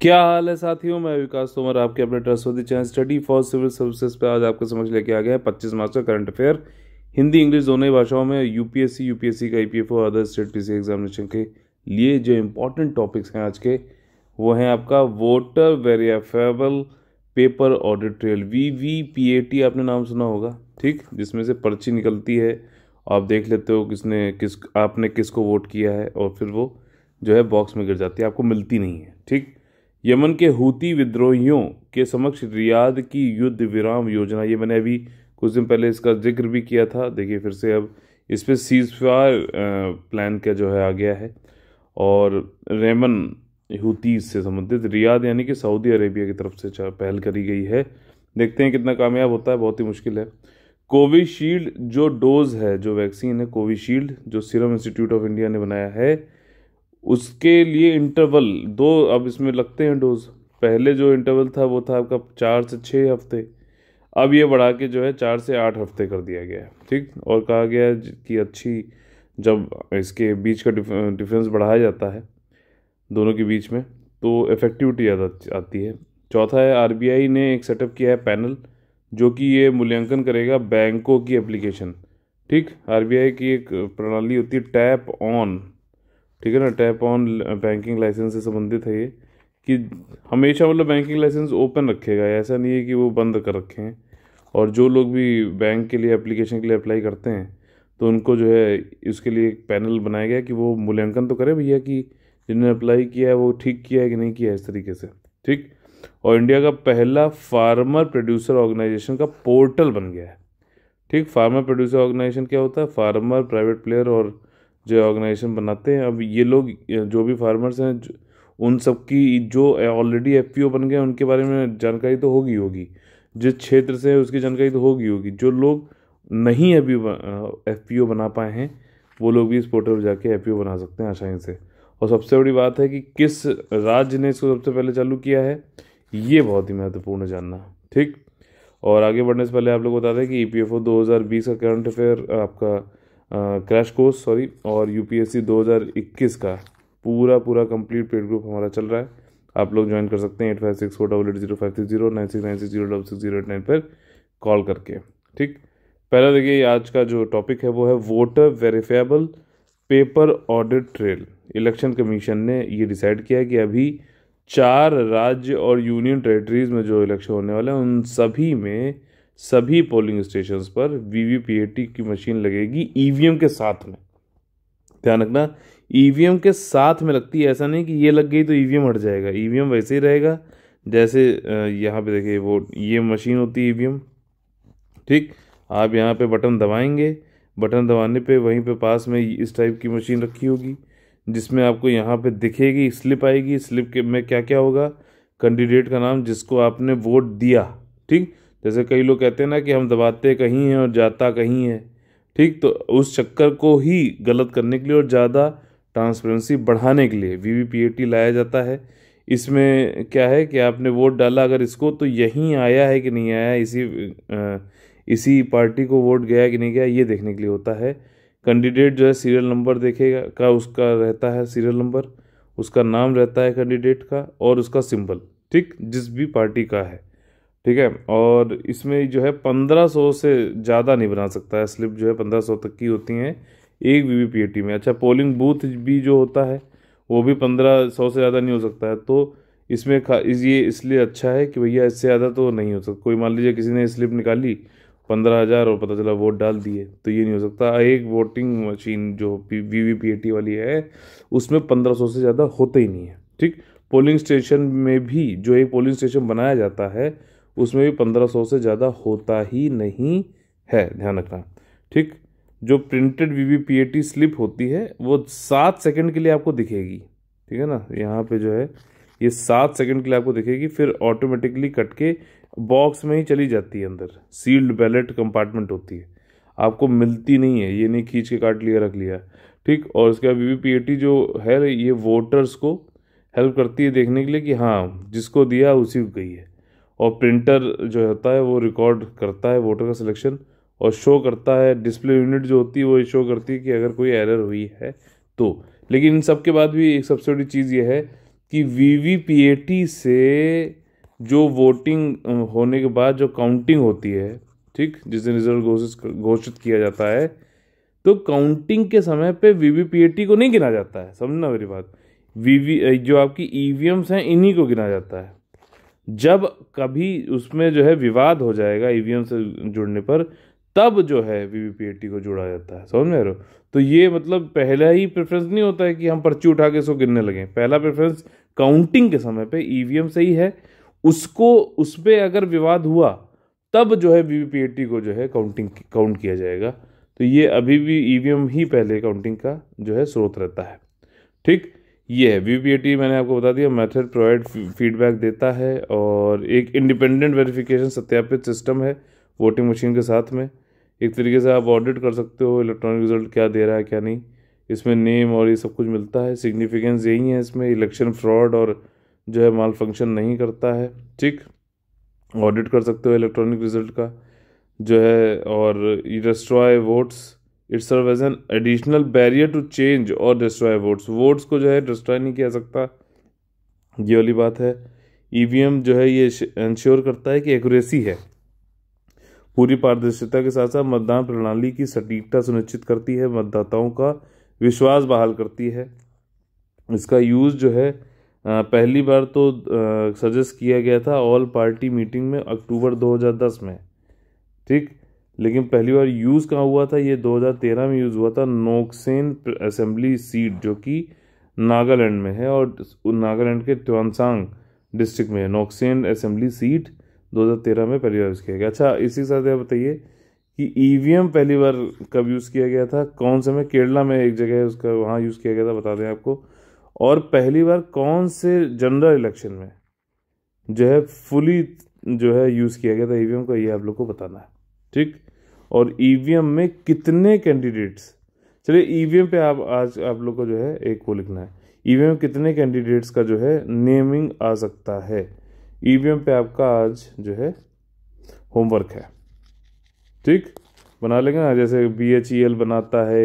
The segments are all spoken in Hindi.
क्या हाल है साथियों मैं विकास तोमर आपके अपने trustworthy channel Study for Civil Services पे आज आपको समझ लेके आ गया है पच्चीस मार्च का करंट अफेयर हिंदी इंग्लिश दोनों ही भाषाओं में यूपीएससी यूपीएससी का ई e और अदर स्टेट पी एग्जामिनेशन के लिए जो इम्पोर्टेंट टॉपिक्स हैं आज के वो हैं आपका voter verifiable paper audit trail V V P आपने नाम सुना होगा ठीक जिसमें से पर्ची निकलती है आप देख लेते हो किसने किस आपने किसको वोट किया है और फिर वो जो है बॉक्स में गिर जाती है आपको मिलती नहीं है ठीक यमन के हूती विद्रोहियों के समक्ष रियाद की युद्ध विराम योजना ये मैंने अभी कुछ दिन पहले इसका जिक्र भी किया था देखिए फिर से अब इस पर सीजफायर प्लान का जो है आ गया है और रेमन हूती से संबंधित रियाद यानी कि सऊदी अरेबिया की तरफ से पहल करी गई है देखते हैं कितना कामयाब होता है बहुत ही मुश्किल है कोविशील्ड जो डोज है जो वैक्सीन है कोविशील्ड जो सीरम इंस्टीट्यूट ऑफ इंडिया ने बनाया है उसके लिए इंटरवल दो अब इसमें लगते हैं डोज पहले जो इंटरवल था वो था आपका चार से छः हफ्ते अब ये बढ़ा के जो है चार से आठ हफ्ते कर दिया गया है ठीक और कहा गया कि अच्छी जब इसके बीच का डिफरेंस बढ़ाया जाता है दोनों के बीच में तो इफेक्टिविटी ज़्यादा आती है चौथा है आर ने एक सेटअप किया है पैनल जो कि ये मूल्यांकन करेगा बैंकों की एप्लीकेशन ठीक आर की एक प्रणाली होती है टैप ऑन ठीक है ना टैप ऑन बैंकिंग लाइसेंस से संबंधित है ये कि हमेशा मतलब बैंकिंग लाइसेंस ओपन रखेगा ऐसा नहीं है कि वो बंद कर रखें और जो लोग भी बैंक के लिए एप्लीकेशन के लिए अप्लाई करते हैं तो उनको जो है इसके लिए एक पैनल बनाया गया कि वो मूल्यांकन तो करे भैया कि जिन्होंने अप्लाई किया है वो ठीक किया है कि नहीं किया है इस तरीके से ठीक और इंडिया का पहला फार्मर प्रोड्यूसर ऑर्गेनाइजेशन का पोर्टल बन गया है ठीक फार्मर प्रोड्यूसर ऑर्गेनाइजेशन क्या होता है फार्मर प्राइवेट प्लेयर और जो ऑर्गेनाइजेशन बनाते हैं अब ये लोग जो भी फार्मर्स हैं उन सब की जो ऑलरेडी एफ बन गए उनके बारे में जानकारी तो होगी होगी जिस क्षेत्र से है उसकी जानकारी तो होगी होगी जो लोग नहीं अभी एफ पी बना पाए हैं वो लोग भी इस पोर्टल पर जाके एफ बना सकते हैं आसानी से और सबसे बड़ी बात है कि किस राज्य ने इसको सबसे पहले चालू किया है ये बहुत ही महत्वपूर्ण जानना ठीक और आगे बढ़ने से पहले आप लोग बता दें कि ई पी एफ ओ दो हज़ार बीस का करंट अफेयर आपका क्रैश कोर्स सॉरी और यूपीएससी 2021 का पूरा पूरा कंप्लीट पेड ग्रुप हमारा चल रहा है आप लोग ज्वाइन कर सकते हैं eight five six four double eight zero five six zero nine six nine six zero double six zero eight nine पर कॉल करके ठीक पहला देखिए आज का जो टॉपिक है वो है voter verifiable paper audit trail election commission ने ये डिसाइड किया कि अभी चार राज्य और यूनियन टेरिटरीज में जो इलेक्शन होने वाले हैं उन सभी में सभी पोलिंग स्टेशन पर वीवीपीएटी की मशीन लगेगी ईवीएम e के साथ में ध्यान रखना ईवीएम e के साथ में लगती है ऐसा नहीं कि ये लग गई तो ईवीएम e हट जाएगा ईवीएम वैसे ही रहेगा जैसे यहाँ पे देखिए वो ये मशीन होती है ईवीएम ठीक आप यहाँ पे बटन दबाएंगे बटन दबाने पे वहीं पे पास में इस टाइप की मशीन रखी होगी जिसमें आपको यहाँ पे दिखेगी स्लिप आएगी स्लिप के में क्या क्या होगा कैंडिडेट का नाम जिसको आपने वोट दिया ठीक जैसे कई लोग कहते हैं ना कि हम दबाते कहीं हैं और जाता कहीं है ठीक तो उस चक्कर को ही गलत करने के लिए और ज़्यादा ट्रांसपेरेंसी बढ़ाने के लिए वी वी लाया जाता है इसमें क्या है कि आपने वोट डाला अगर इसको तो यहीं आया है कि नहीं आया इसी आ, इसी पार्टी को वोट गया कि नहीं गया ये देखने के लिए होता है कैंडिडेट जो है सीरियल नंबर देखेगा का उसका रहता है सीरियल नंबर उसका नाम रहता है कैंडिडेट का और उसका सिंबल ठीक जिस भी पार्टी का है ठीक है और इसमें जो है 1500 से ज़्यादा नहीं बना सकता है स्लिप जो है 1500 तक की होती हैं एक वी में अच्छा पोलिंग बूथ भी जो होता है वो भी 1500 से ज़्यादा नहीं हो सकता है तो इसमें खा इस ये इसलिए अच्छा है कि भैया इससे ज़्यादा तो नहीं हो सकता कोई मान लीजिए किसी ने स्लिप निकाली पंद्रह हज़ार और पता चला वोट डाल दिए तो ये नहीं हो सकता एक वोटिंग मशीन जो V V P A T वाली है उसमें पंद्रह सौ से ज़्यादा होते ही नहीं है ठीक पोलिंग स्टेशन में भी जो एक पोलिंग स्टेशन बनाया जाता है उसमें भी पंद्रह सौ से ज़्यादा होता ही नहीं है ध्यान रखना ठीक जो printed V V P A T slip होती है वो सात सेकंड के लिए आपको दिखेगी ठीक है ना यहाँ पे जो है ये सात सेकंड के लिए आपको दिखेगी फिर ऑटोमेटिकली कट के बॉक्स में ही चली जाती है अंदर सील्ड बैलेट कंपार्टमेंट होती है आपको मिलती नहीं है ये नहीं खींच के काट लिया रख लिया ठीक और उसके बाद वी जो है ये वोटर्स को हेल्प करती है देखने के लिए कि हाँ जिसको दिया उसी गई है और प्रिंटर जो होता है वो रिकॉर्ड करता है वोटर का सिलेक्शन और शो करता है डिस्प्ले यूनिट जो होती है वो शो करती है कि अगर कोई एरर हुई है तो लेकिन इन सब के बाद भी एक सबसे बड़ी चीज़ ये है कि वी से जो वोटिंग होने के बाद जो काउंटिंग होती है ठीक जिस दिन रिजल्ट घोषित घोषित किया जाता है तो काउंटिंग के समय पे वीवीपीएटी को नहीं गिना जाता है समझना मेरी बात वी जो आपकी ई e हैं इन्हीं को गिना जाता है जब कभी उसमें जो है विवाद हो जाएगा ई से जुड़ने पर तब जो है वी को जोड़ा जाता है समझ में रहे हो तो ये मतलब पहला ही प्रेफरेंस नहीं होता है कि हम पर्ची उठा के इसको गिनने लगे पहला प्रेफरेंस काउंटिंग के समय पे ईवीएम से ही है उसको उस पर अगर विवाद हुआ तब जो है वी को जो है काउंटिंग काउंट किया जाएगा तो ये अभी भी ईवीएम ही पहले काउंटिंग का जो है स्रोत रहता है ठीक ये है वी मैंने आपको बता दिया मेथड प्रोवाइड फीडबैक देता है और एक इंडिपेंडेंट वेरिफिकेशन सत्यापित सिस्टम है वोटिंग मशीन के साथ में एक तरीके से आप ऑडिट कर सकते हो इलेक्ट्रॉनिक रिजल्ट क्या दे रहा है क्या नहीं इसमें नेम और ये सब कुछ मिलता है सिग्निफिकेंस यही है इसमें इलेक्शन फ्रॉड और जो है माल फंक्शन नहीं करता है ठीक ऑडिट कर सकते हो इलेक्ट्रॉनिक रिजल्ट का जो है और destroy votes it serve as an additional barrier to change और डिस्ट्रॉय वोट्स वोट्स को जो है डिस्ट्रॉय नहीं किया सकता ये वाली बात है ई e जो है ये इंश्योर करता है कि एक्यूरेसी है पूरी पारदर्शिता के साथ साथ मतदान प्रणाली की सटीकता सुनिश्चित करती है मतदाताओं का विश्वास बहाल करती है इसका यूज़ जो है पहली बार तो सजेस्ट किया गया था ऑल पार्टी मीटिंग में अक्टूबर 2010 में ठीक लेकिन पहली बार यूज़ कहाँ हुआ था ये 2013 में यूज़ हुआ था नोकसेन असेंबली सीट जो कि नागालैंड में है और नागालैंड के त्योंसांग डिस्ट्रिक्ट में है नोकसेन असेंबली सीट 2013 में पहली बार यूज़ किया गया अच्छा इसी के साथ यह बताइए कि ई पहली बार कब यूज़ किया गया था कौन से में केरला में एक जगह है उसका वहाँ यूज़ किया गया था बता दें आपको और पहली बार कौन से जनरल इलेक्शन में जो है फुली जो है यूज़ किया गया था ई का ये आप लोग को बताना है ठीक और ईवीएम e में कितने कैंडिडेट्स चलिए ईवीएम e पे आप आज आप लोग को जो है एक वो लिखना है ईवीएम e में कितने कैंडिडेट्स का जो है नेमिंग आ सकता है ईवीएम पे आपका आज जो है होमवर्क है ठीक बना लेंगे ना जैसे बी एच ई एल बनाता है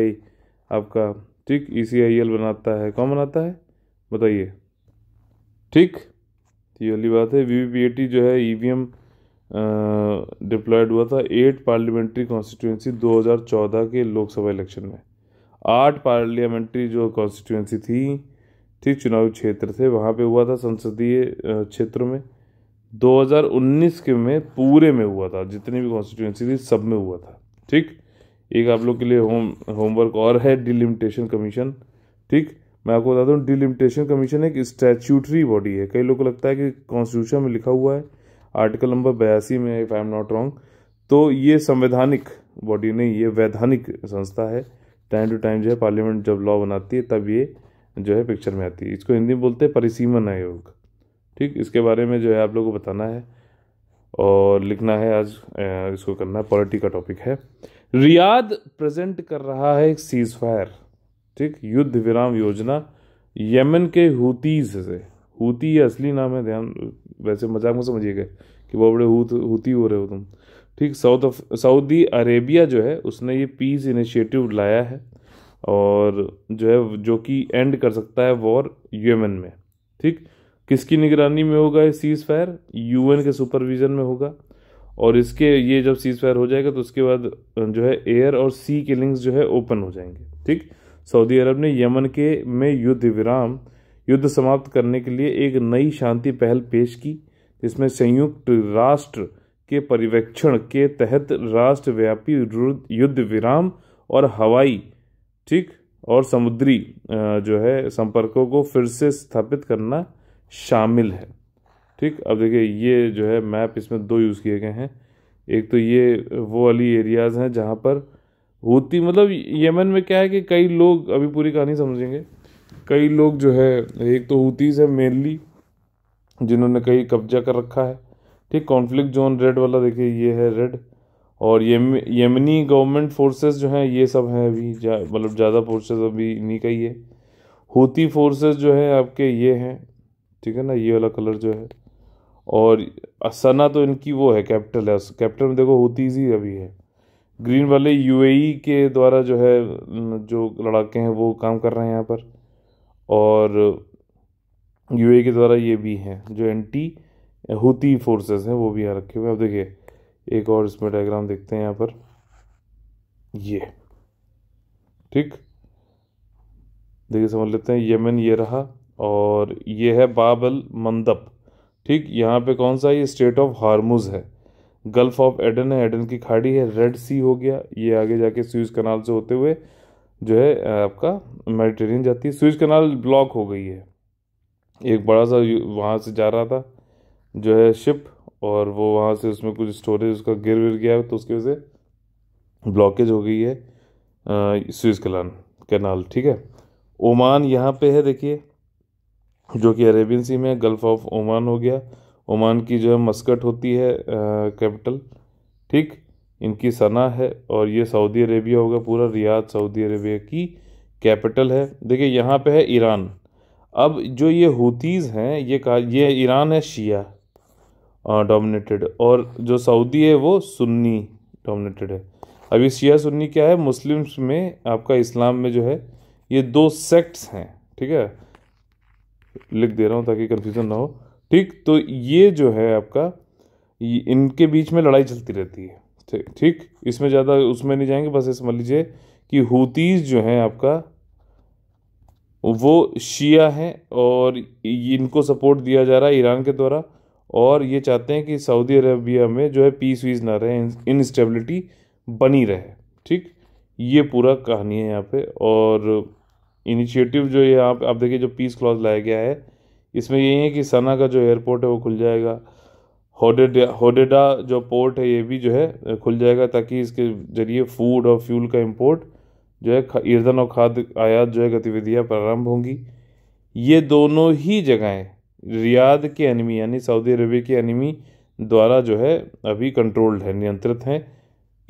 आपका ठीक ई सी आई एल बनाता है कौन बनाता है बताइए ठीक ये वाली बात है वी टी जो है ई वी डिप्लॉयड हुआ था एट पार्लियामेंट्री कॉन्स्टिट्यूंसी 2014 के लोकसभा इलेक्शन में आठ पार्लियामेंट्री जो कॉन्स्टिट्यूंसी थी ठीक चुनावी क्षेत्र थे वहाँ पे हुआ था संसदीय क्षेत्र में 2019 के में पूरे में हुआ था जितनी भी कॉन्स्टिट्यूंसी थी सब में हुआ था ठीक एक आप लोग के लिए होम होमवर्क और है डिलिमिटेशन कमीशन ठीक मैं आपको बता दूँ डिलिमिटेशन कमीशन एक स्टैच्यूटरी बॉडी है कई लोग को लगता है कि कॉन्स्टिट्यूशन में लिखा हुआ है आर्टिकल नंबर बयासी में if I am not wrong तो ये संवैधानिक बॉडी नहीं ये वैधानिक संस्था है टाइम टू टाइम जो है पार्लियामेंट जब लॉ बनाती है तब ये जो है पिक्चर में आती है इसको हिंदी में बोलते हैं परिसीमन आयोग ठीक इसके बारे में जो है आप लोगों को बताना है और लिखना है आज इसको करना है पॉलिटी का टॉपिक है रियाद प्रेजेंट कर रहा है एक सीज फायर ठीक युद्ध विराम योजना यमन के हुतीज से हुती है असली नाम है ध्यान वैसे मजाक में समझिएगा कि वह बड़े हूत हो रहे हो तुम ठीक साउथ सऊदी अरेबिया जो है उसने ये पीस इनिशिएटिव लाया है और जो है जो कि एंड कर सकता है वॉर यूएमएन में ठीक किसकी निगरानी में होगा ये सीज फायर यूएन के सुपरविजन में होगा और इसके ये जब सीज फायर हो जाएगा तो उसके बाद जो है एयर और सी किलिंग्स जो है ओपन हो जाएंगे ठीक सऊदी अरब ने यमन के में युद्ध विराम युद्ध समाप्त करने के लिए एक नई शांति पहल पेश की जिसमें संयुक्त राष्ट्र के परिवेक्षण के तहत राष्ट्रव्यापी युद्ध विराम और हवाई ठीक और समुद्री जो है संपर्कों को फिर से स्थापित करना शामिल है ठीक अब देखिए ये जो है मैप इसमें दो यूज़ किए गए हैं एक तो ये वो वाली एरियाज़ हैं जहाँ पर होती मतलब यमन में क्या है कि कई लोग अभी पूरी कहानी समझेंगे कई लोग जो है एक तो हूतीस है मेनली जिन्होंने कई कब्जा कर रखा है ठीक कॉन्फ्लिक्ट जोन रेड वाला देखिए ये है रेड और ये यमनी गवर्नमेंट फोर्सेस जो हैं ये सब हैं अभी जा, मतलब ज़्यादा फोर्सेस अभी इन्हीं का ही है हूती फोर्सेस जो है आपके ये हैं ठीक है ना ये वाला कलर जो है और सना तो इनकी वो है कैपिटल है कैपिटल में देखो हूतीज ही अभी है ग्रीन वाले यूएई e के द्वारा जो है जो लड़ाके हैं वो काम कर रहे हैं यहाँ पर और यू के द्वारा ये भी हैं जो एंटी हुती फोर्सेस हैं वो भी यहाँ रखे हुए हैं अब देखिए एक और इसमें डायग्राम देखते हैं यहाँ पर ये ठीक देखिए समझ लेते हैं यमन ये रहा और ये है बाबल मंदप ठीक यहाँ पे कौन सा ये स्टेट ऑफ हारमुज है गल्फ ऑफ एडन है एडन की खाड़ी है रेड सी हो गया ये आगे जाके स्यूज कनाल से होते हुए जो है आपका मेडिटेरियन जाती है स्विच कनाल ब्लॉक हो गई है एक बड़ा सा वहाँ से जा रहा था जो है शिप और वो वहाँ से उसमें कुछ स्टोरेज उसका गिर विर गया तो उसकी वजह से ब्लॉकेज हो गई है स्विच कलान कैनाल ठीक है ओमान यहाँ पे है देखिए जो कि अरेबियन सी में गल्फ ऑफ ओमान हो गया ओमान की जो है मस्कट होती है कैपिटल ठीक इनकी सना है और ये सऊदी अरेबिया होगा पूरा रियाद सऊदी अरेबिया की कैपिटल है देखिए यहाँ पे है ईरान अब जो ये हूतीज़ हैं ये कहा ये ईरान है शिया डोमिनेटेड और जो सऊदी है वो सुन्नी डोमिनेटेड है अभी शिया सुन्नी क्या है मुस्लिम्स में आपका इस्लाम में जो है ये दो सेक्ट्स हैं ठीक है लिख दे रहा हूँ ताकि कन्फ्यूज़न ना हो ठीक तो ये जो है आपका इनके बीच में लड़ाई चलती रहती है ठीक इसमें ज़्यादा उसमें नहीं जाएंगे बस ये समझ लीजिए कि हूतीज़ जो हैं आपका वो शिया हैं और इनको सपोर्ट दिया जा रहा है ईरान के द्वारा और ये चाहते हैं कि सऊदी अरबिया में जो है पीस वीस ना रहे इनस्टेबिलिटी बनी रहे ठीक ये पूरा कहानी है यहाँ पे और इनिशिएटिव जो यहाँ आप, आप देखिए जो पीस क्लॉज लाया गया है इसमें यही है कि सना का जो एयरपोर्ट है वो खुल जाएगा होडेडा होडेडा जो पोर्ट है ये भी जो है खुल जाएगा ताकि इसके ज़रिए फूड और फ्यूल का इम्पोर्ट जो है ईंधन और खाद आयात जो है गतिविधियाँ प्रारंभ होंगी ये दोनों ही जगहें रियाद के एनिमी यानी सऊदी अरबिया के एनिमी द्वारा जो है अभी कंट्रोल्ड है नियंत्रित हैं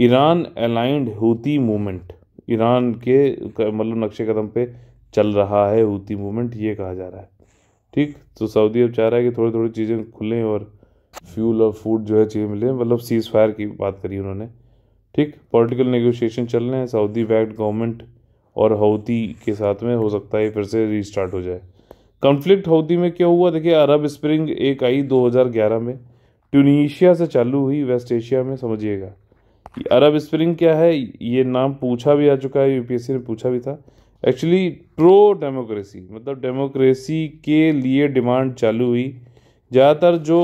Iran aligned Houthi movement Iran के मतलब नक्शे कदम पे चल रहा है हूती मूवमेंट ये कहा जा रहा है ठीक तो सऊदी अब चाह रहा है कि थोड़ी थोड़ी चीज़ें खुलें और फ्यूल और फूड जो है चाहिए मिले मतलब सीज फायर की बात करी उन्होंने ठीक पॉलिटिकल नेगोशिएशन चल रहे हैं सऊदी बैक्ड गवर्नमेंट और हौती के साथ में हो सकता है फिर से रीस्टार्ट हो जाए कन्फ्लिक्ट हौती में क्या हुआ देखिए अरब स्प्रिंग एक आई 2011 में ट्यूनिशिया से चालू हुई वेस्ट एशिया में समझिएगा अरब स्प्रिंग क्या है ये नाम पूछा भी आ चुका है यूपीएससी ने पूछा भी था एक्चुअली प्रो डेमोक्रेसी मतलब डेमोक्रेसी के लिए डिमांड चालू हुई ज़्यादातर जो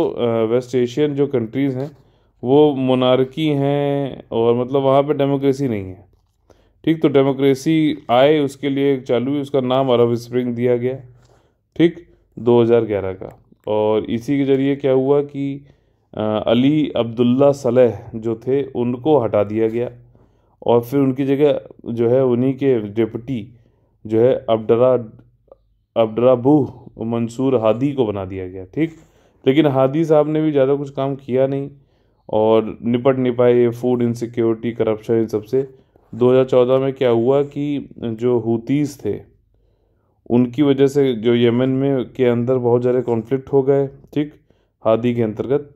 वेस्ट एशियन जो कंट्रीज़ हैं वो मोनार्की हैं और मतलब वहाँ पे डेमोक्रेसी नहीं है ठीक तो डेमोक्रेसी आए उसके लिए चालू हुई उसका नाम अरब स्प्रिंग दिया गया ठीक 2011 का और इसी के ज़रिए क्या हुआ कि अली अब्दुल्ला सलेह जो थे उनको हटा दिया गया और फिर उनकी जगह जो है उन्हीं के डिप्टी जो है अब्डरा अब्डराबू मंसूर हादी को बना दिया गया ठीक लेकिन हादी साहब ने भी ज़्यादा कुछ काम किया नहीं और निपट नहीं पाए फूड इनसिक्योरिटी करप्शन इन सबसे 2014 में क्या हुआ कि जो हूतीस थे उनकी वजह से जो यमन में के अंदर बहुत ज़्यादा कॉन्फ्लिक्ट हो गए ठीक हादी के अंतर्गत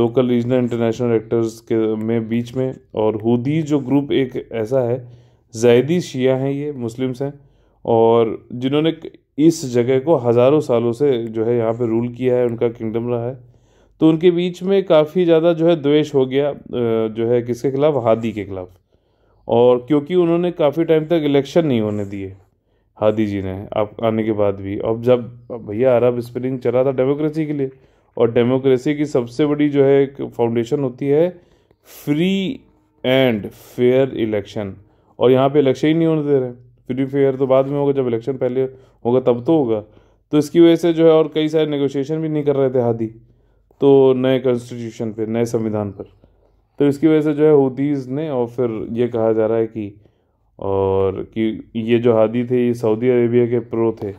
लोकल रीजनल इंटरनेशनल एक्टर्स के में बीच में और हुदी जो ग्रुप एक ऐसा है जैदी शिया हैं ये मुस्लिम्स हैं और जिन्होंने इस जगह को हज़ारों सालों से जो है यहाँ पे रूल किया है उनका किंगडम रहा है तो उनके बीच में काफ़ी ज़्यादा जो है द्वेष हो गया जो है किसके खिलाफ हादी के खिलाफ और क्योंकि उन्होंने काफ़ी टाइम तक इलेक्शन नहीं होने दिए हादी जी ने आप आने के बाद भी अब जब भैया अरब स्प्रिंग चला था डेमोक्रेसी के लिए और डेमोक्रेसी की सबसे बड़ी जो है एक फाउंडेशन होती है फ्री एंड फेयर इलेक्शन और यहाँ पे इलेक्शन ही नहीं होने दे रहे फ्री फेयर तो बाद में होगा जब इलेक्शन पहले होगा तब तो होगा तो इसकी वजह से जो है और कई सारे नेगोशिएशन भी नहीं कर रहे थे हादी तो नए कॉन्स्टिट्यूशन पे नए संविधान पर तो इसकी वजह से जो है हूदीज़ ने और फिर ये कहा जा रहा है कि और कि ये जो हादी थे ये सऊदी अरेबिया के प्रो थे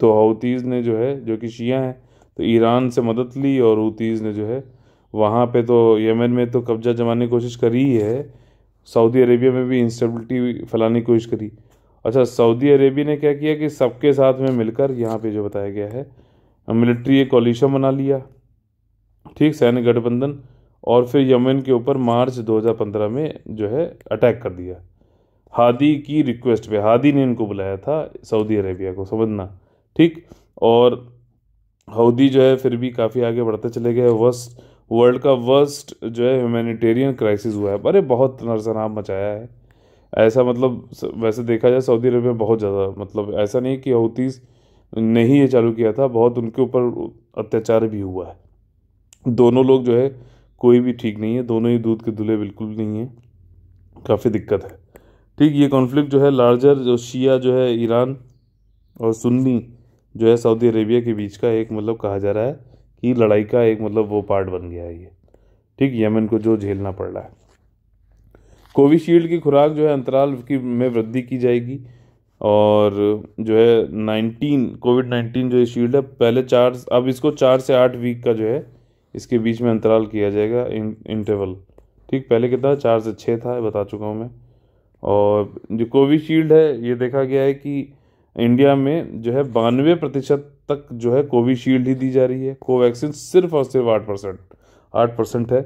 तो हौतीज़ ने जो है जो कि शिया हैं तो ईरान से मदद ली और हूतीज़ ने जो है वहाँ पे तो यमन में तो कब्जा जमाने की कोशिश करी ही है सऊदी अरेबिया में भी इंस्टेबिलिटी फैलाने की कोशिश करी अच्छा सऊदी अरेबिया ने क्या किया कि सबके साथ में मिलकर यहाँ पे जो बताया गया है मिलिट्री एक कॉलिशन बना लिया ठीक सैन्य गठबंधन और फिर यमन के ऊपर मार्च 2015 में जो है अटैक कर दिया हादी की रिक्वेस्ट पे हादी ने इनको बुलाया था सऊदी अरेबिया को समझना ठीक और हऊदी जो है फिर भी काफ़ी आगे बढ़ते चले गए वर्स्ट वर्ल्ड का वर्स्ट जो है ह्यूमैनिटेरियन क्राइसिस हुआ है अरे बहुत नरसनाब मचाया है ऐसा मतलब वैसे देखा जाए सऊदी अरब में बहुत ज़्यादा मतलब ऐसा नहीं कि हौतीस ने ही ये चालू किया था बहुत उनके ऊपर अत्याचार भी हुआ है दोनों लोग जो है कोई भी ठीक नहीं है दोनों ही दूध के दूल्हे बिल्कुल नहीं हैं काफ़ी दिक्कत है ठीक ये कॉन्फ्लिक्ट जो है लार्जर जो शिया जो है ईरान और सुन्नी जो है सऊदी अरेबिया के बीच का एक मतलब कहा जा रहा है कि लड़ाई का एक मतलब वो पार्ट बन गया है ये ठीक यमन को जो झेलना पड़ रहा है कोविशील्ड की खुराक जो है अंतराल की में वृद्धि की जाएगी और जो है नाइनटीन कोविड नाइन्टीन जो शील्ड है पहले चार अब इसको चार से आठ वीक का जो है इसके बीच में अंतराल किया जाएगा इन इंटरवल ठीक पहले कितना चार से छः था बता चुका हूँ मैं और जो कोविशील्ड है ये देखा गया है कि इंडिया में जो है बानवे प्रतिशत तक जो है कोविशील्ड ही दी जा रही है कोवैक्सीन सिर्फ और सिर्फ आठ परसेंट आठ परसेंट है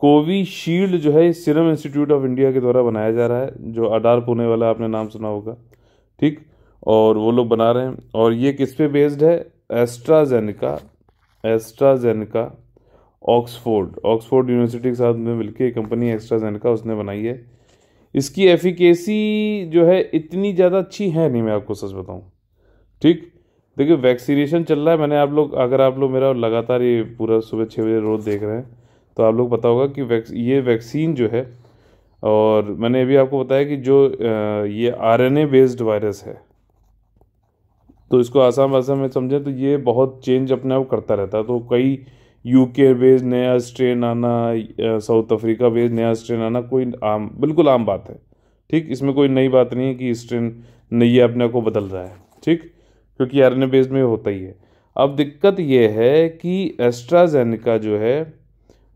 कोविशील्ड जो है सीरम इंस्टीट्यूट ऑफ इंडिया के द्वारा बनाया जा रहा है जो अडार पुणे वाला आपने नाम सुना होगा ठीक और वो लोग बना रहे हैं और ये किस पे बेस्ड है AstraZeneca AstraZeneca Oxford Oxford University के साथ में मिलकर कंपनी एस्ट्राजेनिका उसने बनाई है इसकी एफिकेसी जो है इतनी ज़्यादा अच्छी है नहीं मैं आपको सच बताऊँ ठीक देखिए वैक्सीनेशन चल रहा है मैंने आप लोग अगर आप लोग मेरा लगातार ये पूरा सुबह छः बजे रोज़ देख रहे हैं तो आप लोग पता होगा कि वैक्स ये वैक्सीन जो है और मैंने अभी आपको बताया कि जो ये आरएनए बेस्ड वायरस है तो इसको आसान भाषा में समझें तो ये बहुत चेंज अपने आप करता रहता है तो कई यूके बेस्ड नया स्ट्रेन आना साउथ अफ्रीका बेस्ड नया स्ट्रेन आना कोई आम बिल्कुल आम बात है ठीक इसमें कोई नई बात नहीं है कि स्ट्रेन नहीं अपने आप को बदल रहा है ठीक क्योंकि आर बेस्ड में होता ही है अब दिक्कत यह है कि एस्ट्राजेनिका जो है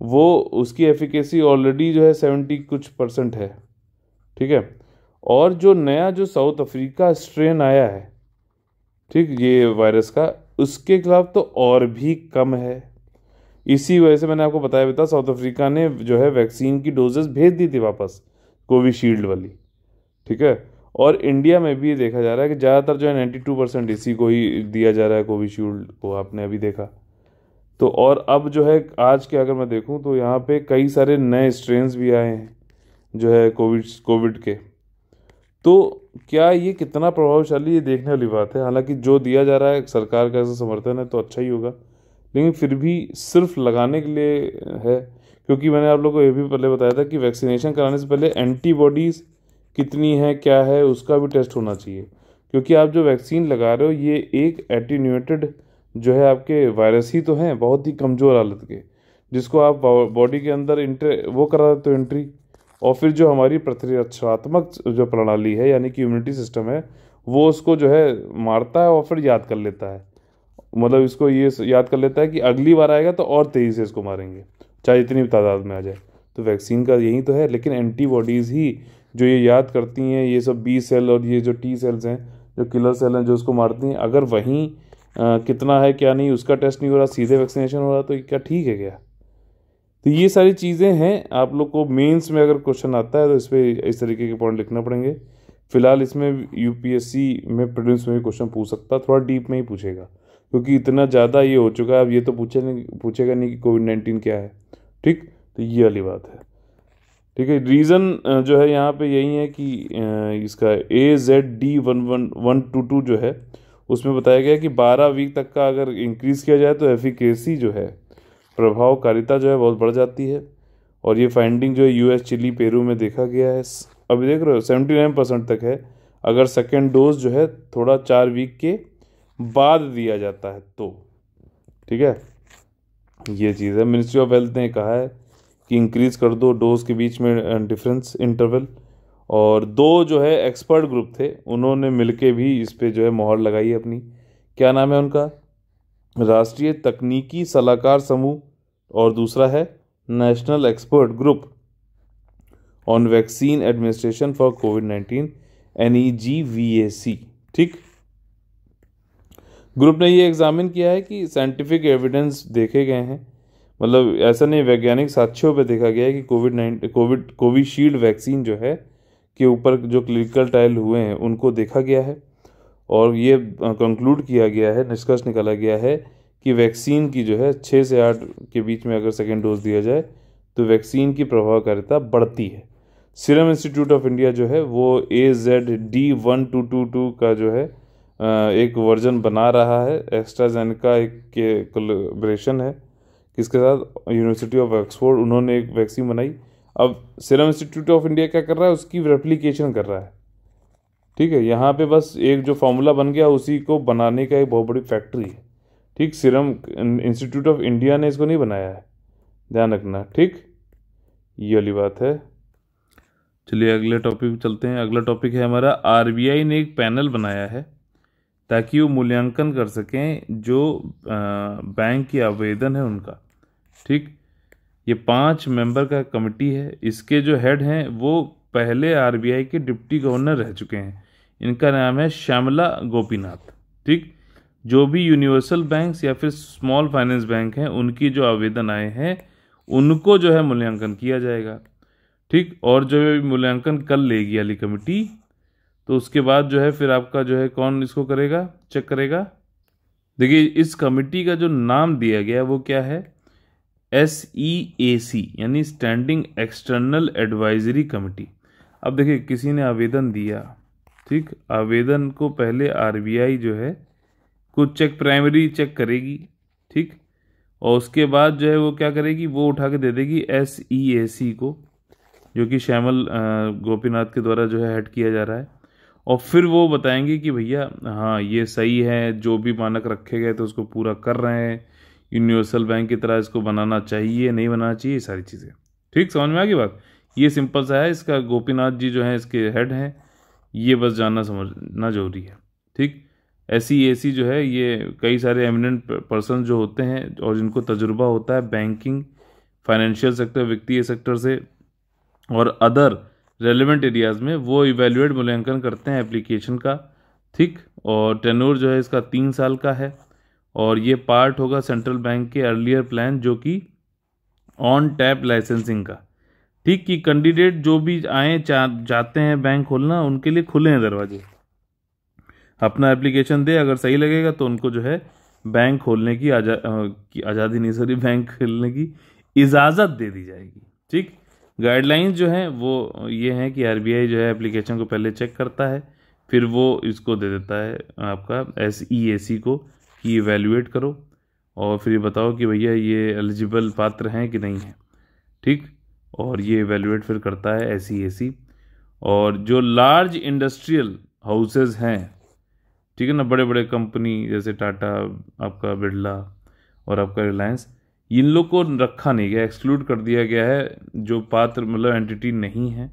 वो उसकी एफिकेसी ऑलरेडी जो है सेवेंटी कुछ परसेंट है ठीक है और जो नया जो साउथ अफ्रीका स्ट्रेन आया है ठीक ये वायरस का उसके खिलाफ तो और भी कम है इसी वजह से मैंने आपको बताया भी था साउथ अफ्रीका ने जो है वैक्सीन की डोजेस भेज दी थी वापस कोविशील्ड वाली ठीक है और इंडिया में भी देखा जा रहा है कि ज़्यादातर जो है नाइन्टी टू परसेंट इसी को ही दिया जा रहा है कोविशील्ड को आपने अभी देखा तो और अब जो है आज के अगर मैं देखूँ तो यहाँ पे कई सारे नए स्ट्रेन्स भी आए हैं जो है कोविड कोविड के तो क्या ये कितना प्रभावशाली ये देखने वाली बात है हालांकि जो दिया जा रहा है सरकार का ऐसा समर्थन है तो अच्छा ही होगा लेकिन फिर भी सिर्फ लगाने के लिए है क्योंकि मैंने आप लोग को ये भी पहले बताया था कि वैक्सीनेशन कराने से पहले एंटीबॉडीज़ कितनी है क्या है उसका भी टेस्ट होना चाहिए क्योंकि आप जो वैक्सीन लगा रहे हो ये एक एटीन्यूटेड जो है आपके वायरस ही तो हैं बहुत ही कमज़ोर हालत के जिसको आप बॉडी के अंदर इंटर वो करा देते हो एंट्री और फिर जो हमारी प्रतिरक्षात्मक जो प्रणाली है यानी कि इम्यूनिटी सिस्टम है वो उसको जो है मारता है और फिर याद कर लेता है मतलब इसको ये याद कर लेता है कि अगली बार आएगा तो और तेज़ी से इसको मारेंगे चाहे इतनी भी तादाद में आ जाए तो वैक्सीन का यही तो है लेकिन एंटीबॉडीज़ ही जो ये याद करती हैं ये सब बी सेल और ये जो टी सेल्स हैं जो किलर सेल हैं जो उसको मारती हैं अगर वहीं आ, कितना है क्या नहीं उसका टेस्ट नहीं हो रहा सीधे वैक्सीनेशन हो रहा तो क्या ठीक है क्या तो ये सारी चीज़ें हैं आप लोग को मेंस में अगर क्वेश्चन आता है तो इस पर इस तरीके के पॉइंट लिखना पड़ेंगे फिलहाल इसमें यूपीएससी में प्रोड्यूस में भी क्वेश्चन पूछ सकता है थोड़ा डीप में ही पूछेगा क्योंकि इतना ज़्यादा ये हो चुका है अब ये तो पूछे नहीं पूछेगा नहीं कि कोविड नाइन्टीन क्या है ठीक तो ये वाली बात है ठीक है रीज़न जो है यहाँ पे यही है कि इसका A Z D one one one two two जो है उसमें बताया गया कि 12 वीक तक का अगर इंक्रीज़ किया जाए तो एफिकेसी जो है प्रभावकारिता जो है बहुत बढ़ जाती है और ये फाइंडिंग जो है यूएस चिली पेरू में देखा गया है अभी देख रहे हो सेवेंटी नाइन परसेंट तक है अगर सेकेंड डोज जो है थोड़ा चार वीक के बाद दिया जाता है तो ठीक है ये चीज़ है मिनिस्ट्री ऑफ हेल्थ ने कहा है कि इंक्रीज़ कर दो डोज के बीच में डिफरेंस इंटरवल और दो जो है एक्सपर्ट ग्रुप थे उन्होंने मिल भी इस पर जो है मोहर लगाई अपनी क्या नाम है उनका राष्ट्रीय तकनीकी सलाहकार समूह और दूसरा है National Expert Group on Vaccine Administration for Covid nineteen N E G V A C ठीक ग्रुप ने ये एग्जामिन किया है कि साइंटिफिक एविडेंस देखे गए हैं मतलब ऐसा नहीं वैज्ञानिक साक्ष्यों पे देखा गया है कि Covid nine Covid Covishield vaccine जो है के ऊपर जो क्लिनिकल ट्रायल हुए हैं उनको देखा गया है और ये कंक्लूड किया गया है निष्कर्ष निकाला गया है कि वैक्सीन की जो है छः से आठ के बीच में अगर सेकेंड डोज दिया जाए तो वैक्सीन की प्रभावकारिता बढ़ती है सीरम इंस्टीट्यूट ऑफ इंडिया जो है वो A Z D one two two two का जो है एक वर्जन बना रहा है एक्स्ट्राजेनिका एक के कोलेब्रेशन है किसके साथ यूनिवर्सिटी ऑफ ऑक्सफोर्ड उन्होंने एक वैक्सीन बनाई अब सिरम इंस्टीट्यूट ऑफ इंडिया क्या कर रहा है उसकी रेप्लीकेशन कर रहा है ठीक है यहाँ पे बस एक जो फॉर्मूला बन गया उसी को बनाने का एक बहुत बड़ी फैक्ट्री है ठीक सिरम इंस्टीट्यूट ऑफ इंडिया ने इसको नहीं बनाया है ध्यान रखना ठीक ये वाली बात है चलिए अगले टॉपिक चलते हैं अगला टॉपिक है हमारा आर ने एक पैनल बनाया है ताकि वो मूल्यांकन कर सकें जो बैंक के आवेदन है उनका ठीक ये पांच मेंबर का कमेटी है इसके जो हेड हैं वो पहले आरबीआई के डिप्टी गवर्नर रह चुके हैं इनका नाम है श्यामला गोपीनाथ ठीक जो भी यूनिवर्सल बैंक्स या फिर स्मॉल फाइनेंस बैंक हैं उनकी जो आवेदन आए हैं उनको जो है मूल्यांकन किया जाएगा ठीक और जो है मूल्यांकन कल लेगी वाली कमेटी तो उसके बाद जो है फिर आपका जो है कौन इसको करेगा चेक करेगा देखिए इस कमेटी का जो नाम दिया गया वो क्या है एस ई ए सी यानी स्टैंडिंग एक्सटर्नल एडवाइजरी कमेटी अब देखिए किसी ने आवेदन दिया ठीक आवेदन को पहले आरबीआई जो है कुछ चेक प्राइमरी चेक करेगी ठीक और उसके बाद जो है वो क्या करेगी वो उठा के दे देगी एस ई ए सी को जो कि श्यामल गोपीनाथ के द्वारा जो है हेड किया जा रहा है और फिर वो बताएंगे कि भैया हाँ ये सही है जो भी मानक रखे गए तो उसको पूरा कर रहे हैं यूनिवर्सल बैंक की तरह इसको बनाना चाहिए नहीं बनाना चाहिए सारी चीज़ें ठीक समझ में आ गई बात ये सिंपल सा है इसका गोपीनाथ जी जो है इसके हेड हैं ये बस जानना समझना जरूरी है ठीक ऐसी ऐसी जो है ये कई सारे एमिनेंट पर्सन जो होते हैं और जिनको तजुर्बा होता है बैंकिंग फाइनेंशियल सेक्टर वित्तीय सेक्टर से और अदर रेलिवेंट एरियाज़ में वो इवेल्यूएट मूल्यांकन करते हैं एप्लीकेशन का ठीक और टेनोर जो है इसका तीन साल का है और ये पार्ट होगा सेंट्रल बैंक के अर्लियर प्लान जो कि ऑन टैप लाइसेंसिंग का ठीक कि कैंडिडेट जो भी आए जाते हैं बैंक खोलना उनके लिए खुले हैं दरवाजे अपना एप्लीकेशन दे अगर सही लगेगा तो उनको जो है बैंक खोलने की आजा आज़ादी नहीं सॉरी बैंक खोलने की इजाज़त दे दी जाएगी ठीक गाइडलाइंस जो हैं वो ये हैं कि आर जो है एप्लीकेशन को पहले चेक करता है फिर वो इसको दे देता है आपका एस ई ए सी को इसकी इवेल्यूएट करो और फिर ये बताओ कि भैया ये एलिजिबल पात्र हैं कि नहीं हैं ठीक और ये इवेल्यूएट फिर करता है ऐसी ऐसी और जो लार्ज इंडस्ट्रियल हाउसेज हैं ठीक है ना बड़े बड़े कंपनी जैसे टाटा आपका बिरला और आपका रिलायंस इन लोग को रखा नहीं गया एक्सक्लूड कर दिया गया है जो पात्र मतलब एंटिटी नहीं है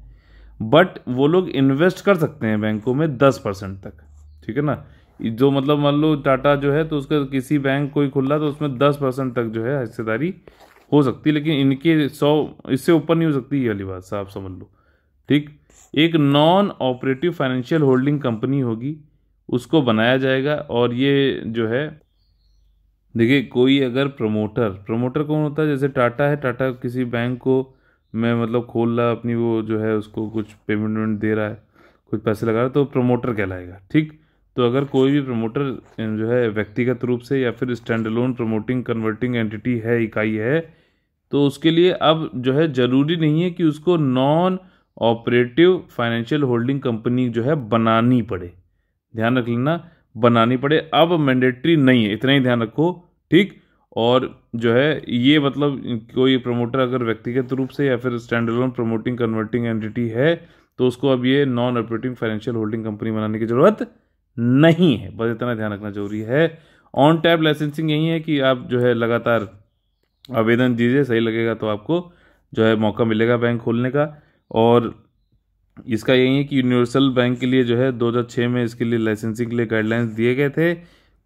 बट वो लोग इन्वेस्ट कर सकते हैं बैंकों में दस परसेंट तक ठीक है ना जो मतलब मान लो टाटा जो है तो उसका किसी बैंक कोई रहा तो उसमें दस परसेंट तक जो है हिस्सेदारी हो सकती है लेकिन इनके सौ इससे ऊपर नहीं हो सकती ये वाली बात साफ समझ लो ठीक एक non operative financial holding company होगी उसको बनाया जाएगा और ये जो है देखिए कोई अगर प्रमोटर प्रमोटर कौन होता है जैसे टाटा है टाटा किसी बैंक को मैं मतलब खोल रहा अपनी वो जो है उसको कुछ पेमेंट वेमेंट दे रहा है कुछ पैसे लगा रहा है तो प्रमोटर कहलाएगा ठीक तो अगर कोई भी प्रमोटर जो है व्यक्तिगत रूप से या फिर standalone promoting converting entity है इकाई है तो उसके लिए अब जो है ज़रूरी नहीं है कि उसको non operative financial holding company जो है बनानी पड़े ध्यान रख लेना बनानी पड़े अब मैंडेटरी नहीं है इतना ही ध्यान रखो ठीक और जो है ये मतलब कोई प्रमोटर अगर व्यक्तिगत रूप से या फिर standalone promoting converting entity है तो उसको अब ये non operating financial holding company बनाने की ज़रूरत नहीं है बस इतना ध्यान रखना जरूरी है ऑन टैप लाइसेंसिंग यही है कि आप जो है लगातार आवेदन दीजिए सही लगेगा तो आपको जो है मौका मिलेगा बैंक खोलने का और इसका यही है कि यूनिवर्सल बैंक के लिए जो है 2006 में इसके लिए लाइसेंसिंग के लिए गाइडलाइंस दिए गए थे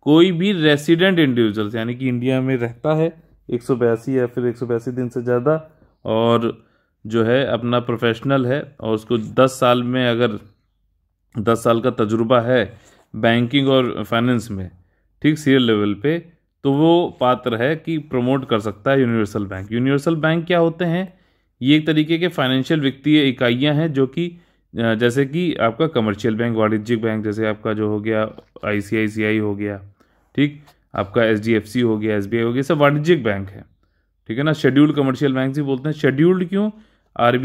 कोई भी रेसिडेंट इंडिविजुअल्स यानी कि इंडिया में रहता है एक या फिर एक दिन से ज़्यादा और जो है अपना प्रोफेशनल है और उसको 10 साल में अगर 10 साल का तजुर्बा है बैंकिंग और फाइनेंस में ठीक सीरियल लेवल पे तो वो पात्र है कि प्रमोट कर सकता है यूनिवर्सल बैंक यूनिवर्सल बैंक क्या होते हैं ये एक तरीके के फाइनेंशियल वित्तीय इकाइयाँ हैं जो कि जैसे कि आपका कमर्शियल बैंक वाणिज्यिक बैंक जैसे आपका जो हो गया आई हो गया ठीक आपका एच हो गया एस हो गया सब वाणिज्यिक बैंक है ठीक है ना शेड्यूल्ड कमर्शियल बैंक भी बोलते हैं शेड्यूल्ड क्यों आर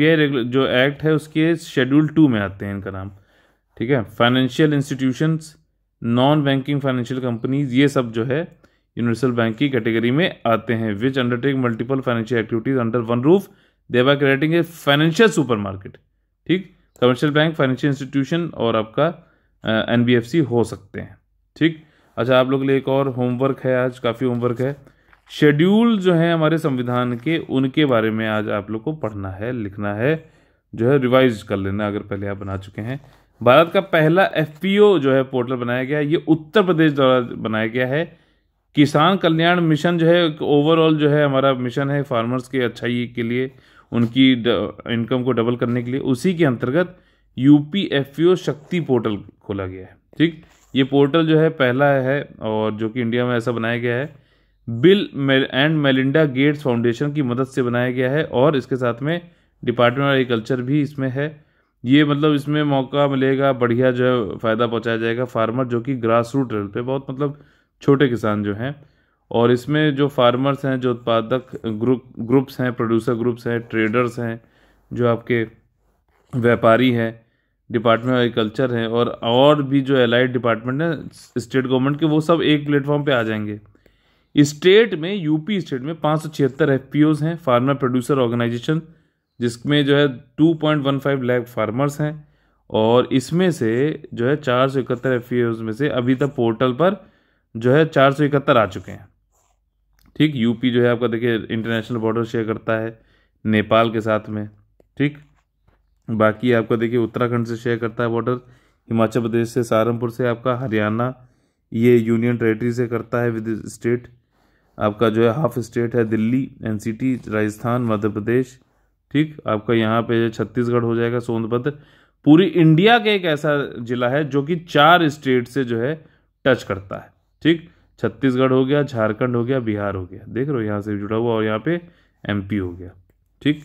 जो एक्ट है उसके शेड्यूल टू में आते हैं इनका नाम ठीक है financial institutions non banking financial companies ये सब जो है यूनिवर्सल बैंक की कैटेगरी में आते हैं which undertake multiple financial activities under one roof देवा creating a financial super market ठीक कमर्शियल बैंक फाइनेंशियल इंस्टीट्यूशन और आपका एन uh, हो सकते हैं ठीक अच्छा आप लोग के लिए एक और होमवर्क है आज काफ़ी होमवर्क है शेड्यूल जो है हमारे संविधान के उनके बारे में आज आप लोग को पढ़ना है लिखना है जो है रिवाइज कर लेना अगर पहले आप बना चुके हैं भारत का पहला एफ जो है पोर्टल बनाया गया है ये उत्तर प्रदेश द्वारा बनाया गया है किसान कल्याण मिशन जो है ओवरऑल जो है हमारा मिशन है फार्मर्स के अच्छाई के लिए उनकी इनकम को डबल करने के लिए उसी के अंतर्गत यूपी एफ शक्ति पोर्टल खोला गया है ठीक ये पोर्टल जो है पहला है और जो कि इंडिया में ऐसा बनाया गया है Bill and Melinda Gates Foundation की मदद से बनाया गया है और इसके साथ में डिपार्टमेंट ऑफ एग्रीकल्चर भी इसमें है ये मतलब इसमें मौका मिलेगा बढ़िया जो है फ़ायदा पहुंचाया जाएगा फार्मर जो कि ग्रास रूट लेवल पे बहुत मतलब छोटे किसान जो हैं और इसमें जो फार्मर्स हैं जो उत्पादक ग्रुप ग्रुप्स हैं प्रोड्यूसर ग्रुप्स हैं ट्रेडर्स हैं जो आपके व्यापारी हैं डिपार्टमेंट ऑफ एग्रीकल्चर हैं और और भी जो एलाइड डिपार्टमेंट हैं स्टेट गवर्नमेंट के वो सब एक प्लेटफॉर्म पे आ जाएंगे स्टेट में यूपी स्टेट में पाँच सौ छिहत्तर एफ हैं फार्मर प्रोड्यूसर ऑर्गेनाइजेशन जिसमें जो है two point one five lakh farmers हैं और इसमें से जो है चार सौ इकहत्तर एफ में से अभी तक पोर्टल पर जो है चार सौ इकहत्तर आ चुके हैं ठीक यूपी जो है आपका देखिए इंटरनेशनल बॉर्डर शेयर करता है नेपाल के साथ में ठीक बाकी आपका देखिए उत्तराखंड से शेयर करता है बॉर्डर हिमाचल प्रदेश से सहारनपुर से आपका हरियाणा ये यूनियन टेरेटरी से करता है विद स्टेट आपका जो है हाफ स्टेट है दिल्ली एनसीटी राजस्थान मध्य प्रदेश ठीक आपका यहाँ पे छत्तीसगढ़ हो जाएगा सोनभद्र पूरी इंडिया के एक ऐसा जिला है जो कि चार स्टेट से जो है टच करता है ठीक छत्तीसगढ़ हो गया झारखंड हो गया बिहार हो गया देख रहे हो यहाँ से जुड़ा हुआ और यहाँ पे एमपी हो गया ठीक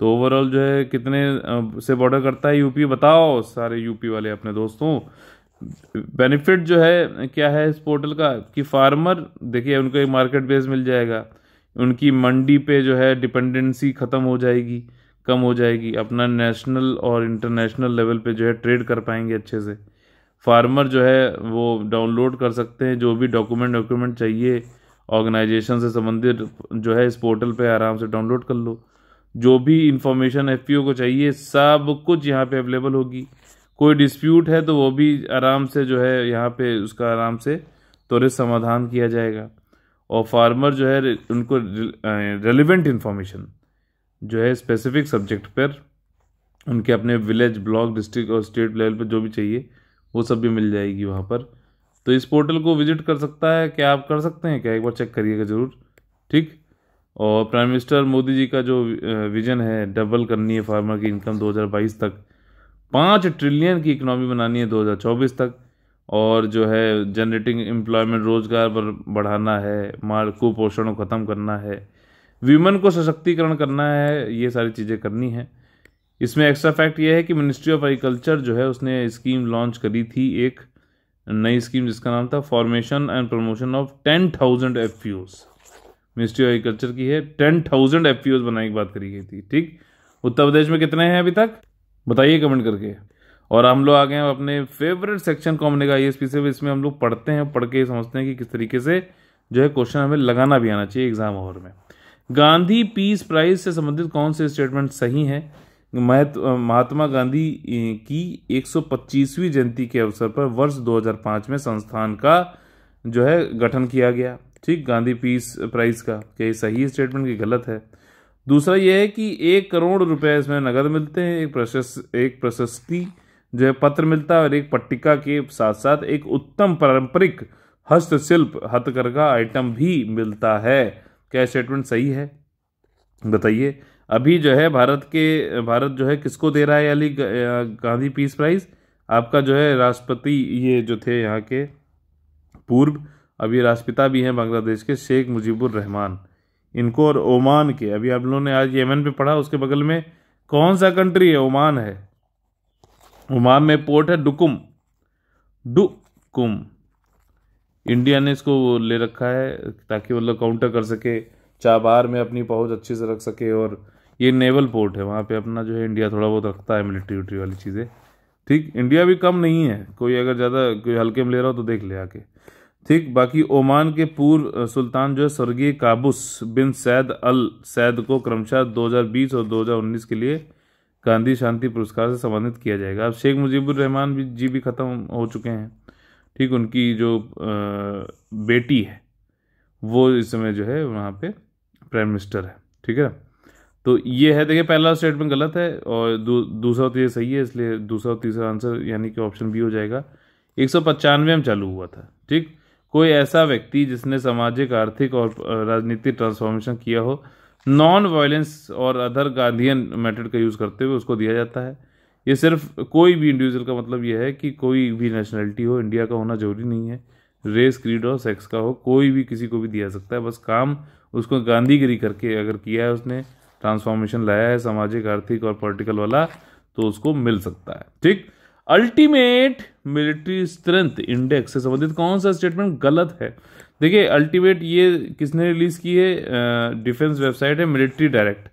तो ओवरऑल जो है कितने से बॉर्डर करता है यूपी बताओ सारे यूपी वाले अपने दोस्तों बेनिफिट जो है क्या है इस पोर्टल का कि फार्मर देखिए उनको एक मार्केट बेस मिल जाएगा उनकी मंडी पे जो है डिपेंडेंसी ख़त्म हो जाएगी कम हो जाएगी अपना नेशनल और इंटरनेशनल लेवल पे जो है ट्रेड कर पाएंगे अच्छे से फार्मर जो है वो डाउनलोड कर सकते हैं जो भी डॉक्यूमेंट डॉक्यूमेंट चाहिए ऑर्गेनाइजेशन से संबंधित जो है इस पोर्टल पे आराम से डाउनलोड कर लो जो भी इंफॉर्मेशन एफ को चाहिए सब कुछ यहाँ पे अवेलेबल होगी कोई डिस्प्यूट है तो वो भी आराम से जो है यहाँ पे उसका आराम से त्वरित समाधान किया जाएगा और फार्मर जो है उनको रेलिवेंट इन्फॉर्मेशन जो है स्पेसिफिक सब्जेक्ट पर उनके अपने विलेज ब्लॉक डिस्ट्रिक्ट और स्टेट लेवल पर जो भी चाहिए वो सब भी मिल जाएगी वहाँ पर तो इस पोर्टल को विजिट कर सकता है क्या आप कर सकते हैं क्या एक बार चेक करिएगा ज़रूर ठीक और प्राइम मिनिस्टर मोदी जी का जो विजन है डबल करनी है फार्मर की इनकम 2022 तक पाँच ट्रिलियन की इकोनॉमी बनानी है 2024 तक और जो है जनरेटिंग एम्प्लॉयमेंट रोज़गार बढ़ाना है मार कुपोषण को ख़त्म करना है वीमेन को सशक्तिकरण करना है ये सारी चीज़ें करनी है इसमें एक्स्ट्रा फैक्ट यह है कि मिनिस्ट्री ऑफ एग्रीकल्चर जो है उसने स्कीम लॉन्च करी थी एक नई स्कीम जिसका नाम था formation and promotion of ten thousand F ministry of agriculture की है टेन थाउजेंड एफ बनाने की बात करी गई थी ठीक उत्तर प्रदेश में कितने हैं अभी तक बताइए कमेंट करके और हम लोग आ गए हैं अपने फेवरेट सेक्शन को हमने कहा आई e से इसमें हम लोग पढ़ते हैं पढ़ के समझते हैं कि किस तरीके से जो है क्वेश्चन हमें लगाना भी आना चाहिए एग्जाम हॉल में गांधी पीस प्राइज से संबंधित कौन से स्टेटमेंट सही हैं महात्मा गांधी की 125वीं जयंती के अवसर पर वर्ष 2005 में संस्थान का जो है गठन किया गया ठीक गांधी पीस प्राइज का क्या सही स्टेटमेंट की गलत है दूसरा यह है कि एक करोड़ रुपए इसमें नगद मिलते हैं एक प्रशस्त एक प्रशस्ति जो है पत्र मिलता है और एक पट्टिका के साथ साथ एक उत्तम पारंपरिक हस्तशिल्प हथकरघा आइटम भी मिलता है क्या स्टेटमेंट सही है बताइए अभी जो है भारत के भारत जो है किसको दे रहा है अली गांधी पीस प्राइज़ आपका जो है राष्ट्रपति ये जो थे यहाँ के पूर्व अब ये राष्ट्रपिता भी हैं बांग्लादेश के शेख मुजीबुर रहमान इनको और ओमान के अभी आप लोगों ने आज यमन पे पढ़ा उसके बगल में कौन सा कंट्री है ओमान है ओमान में पोर्ट है डुकुम डुकुम इंडिया ने इसको ले रखा है ताकि मतलब काउंटर कर सके चाबार में अपनी पहुंच अच्छे से रख सके और ये नेवल पोर्ट है वहाँ पे अपना जो है इंडिया थोड़ा बहुत रखता है मिलिट्री उट्री वाली चीज़ें ठीक इंडिया भी कम नहीं है कोई अगर ज़्यादा कोई हल्के में ले रहा हो तो देख ले आके ठीक बाकी ओमान के पूर्व सुल्तान जो है स्वर्गीय काबुस बिन सैद अल सैद को क्रमशः 2020 और 2019 के लिए गांधी शांति पुरस्कार से सम्मानित किया जाएगा अब शेख मुजीबुर रहमान भी जी भी ख़त्म हो चुके हैं ठीक उनकी जो बेटी है वो इस समय जो है वहाँ पे प्राइम मिनिस्टर है ठीक है तो ये है देखिए पहला स्टेटमेंट गलत है और दू, दूसरा और तो तीसरा सही है इसलिए दूसरा और तीसरा आंसर यानी कि ऑप्शन बी हो जाएगा एक सौ पचानवे में चालू हुआ था ठीक कोई ऐसा व्यक्ति जिसने सामाजिक आर्थिक और राजनीतिक ट्रांसफॉर्मेशन किया हो नॉन वायलेंस और अदर गांधीन मेथड का यूज़ करते हुए उसको दिया जाता है ये सिर्फ कोई भी इंडिविजुअल का मतलब यह है कि कोई भी नेशनैलिटी हो इंडिया का होना जरूरी नहीं है रेस क्रीड हो सेक्स का हो कोई भी किसी को भी दिया सकता है बस काम उसको गांधीगिरी करके अगर किया है उसने ट्रांसफॉर्मेशन लाया है सामाजिक आर्थिक और पॉलिटिकल वाला तो उसको मिल सकता है ठीक अल्टीमेट मिलिट्री स्ट्रेंथ इंडेक्स से संबंधित कौन सा स्टेटमेंट गलत है देखिए अल्टीमेट ये किसने रिलीज़ की है डिफेंस वेबसाइट है मिलिट्री डायरेक्ट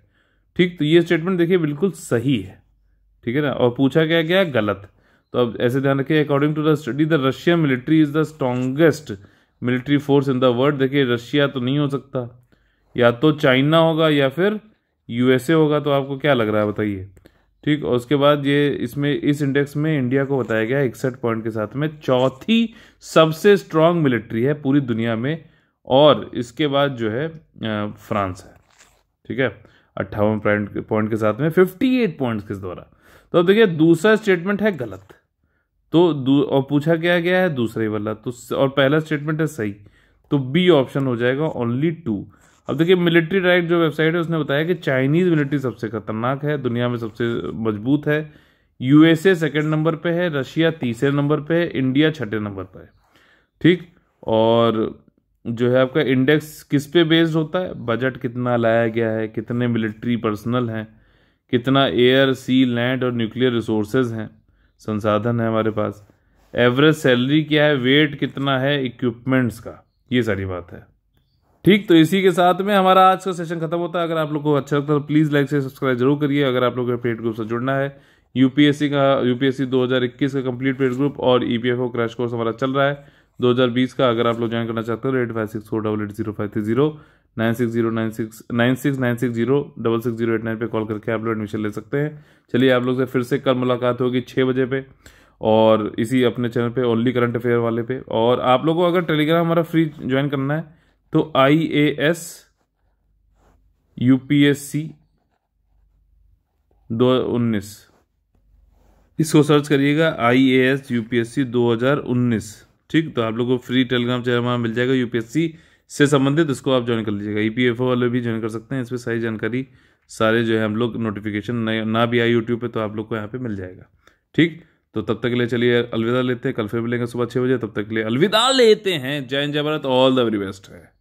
ठीक तो ये स्टेटमेंट देखिए बिल्कुल सही है ठीक है ना और पूछा क्या गया गलत तो अब ऐसे ध्यान रखिए according to the study the Russia military is the strongest military force in the world देखिए रशिया तो नहीं हो सकता या तो चाइना होगा या फिर यूएसए होगा तो आपको क्या लग रहा है बताइए ठीक उसके बाद ये इसमें इस इंडेक्स में इंडिया को बताया गया इकसठ पॉइंट के साथ में चौथी सबसे स्ट्रांग मिलिट्री है पूरी दुनिया में और इसके बाद जो है फ्रांस है ठीक है अट्ठावन पॉइंट पॉइंट के साथ में फिफ्टी एट पॉइंट के द्वारा तो अब देखिए दूसरा स्टेटमेंट है गलत तो और पूछा क्या गया है दूसरे वाला तो और पहला स्टेटमेंट है सही तो बी ऑप्शन हो जाएगा ओनली टू अब देखिए मिलिट्री डायरेक्ट जो वेबसाइट है उसने बताया कि चाइनीज़ मिलिट्री सबसे खतरनाक है दुनिया में सबसे मजबूत है यूएसए सेकेंड नंबर पे है रशिया तीसरे नंबर पे है इंडिया छठे नंबर पे है ठीक और जो है आपका इंडेक्स किस पे बेस्ड होता है बजट कितना लाया गया है कितने मिलिट्री पर्सनल हैं कितना एयर सी लैंड और न्यूक्लियर रिसोर्सेज हैं संसाधन है हमारे पास एवरेज सैलरी क्या है वेट कितना है इक्विपमेंट्स का ये सारी बात है ठीक तो इसी के साथ में हमारा आज का सेशन खत्म होता है अगर आप लोग को अच्छा लगता है तो प्लीज़ लाइक से सब्सक्राइब जरूर करिए अगर आप लोग पेड ग्रुप से जुड़ना है यूपीएससी का यूपीएससी 2021 का कंप्लीट पेड ग्रुप और ईपीएफओ क्रैश कोर्स हमारा चल रहा है 2020 का अगर आप लोग ज्वाइन करना चाहते हो eight five six four double eight zero five three zero nine six zero nine six nine six nine six zero double six zero eight nine call करके आप लोग एडमिशन ले सकते हैं चलिए आप लोग से फिर से कल मुलाकात होगी छः बजे पे और इसी अपने चैनल पर ओनली करंट अफेयर वाले पे और आप लोगों को अगर टेलीग्राम हमारा फ्री ज्वाइन करना है तो आई ए एस यूपीएससी दो उन्नीस इसको सर्च करिएगा आई ए एस यूपीएससी दो हज़ार उन्नीस ठीक तो आप लोग को फ्री टेलीग्राम चैनल हमारा मिल जाएगा यूपीएससी से संबंधित इसको आप ज्वाइन कर लीजिएगा ईपीएफओ e वाले भी ज्वाइन कर सकते हैं इसमें सारी जानकारी सारे जो है हम लोग नोटिफिकेशन ना भी आए यूट्यूब पे तो आप लोग को यहाँ पे मिल जाएगा ठीक तो तब तक के लिए चलिए अलविदा लेते हैं कल फिर मिलेंगे सुबह छः बजे तब तक के लिए अलविदा लेते हैं जय जय Bharat all the very best है